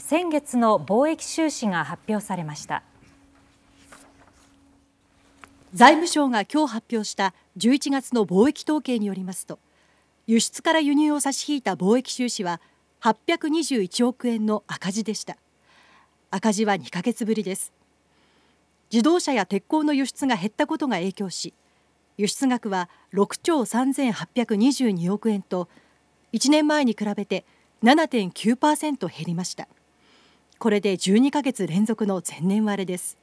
先月の貿易収支が発表されました財務省が今日発表した11月の貿易統計によりますと輸出から輸入を差し引いた貿易収支は821億円の赤字でした赤字は2ヶ月ぶりです自動車や鉄鋼の輸出が減ったことが影響し輸出額は6兆3822億円と1年前に比べて7.9%減りましたこれで12ヶ月連続の前年割れです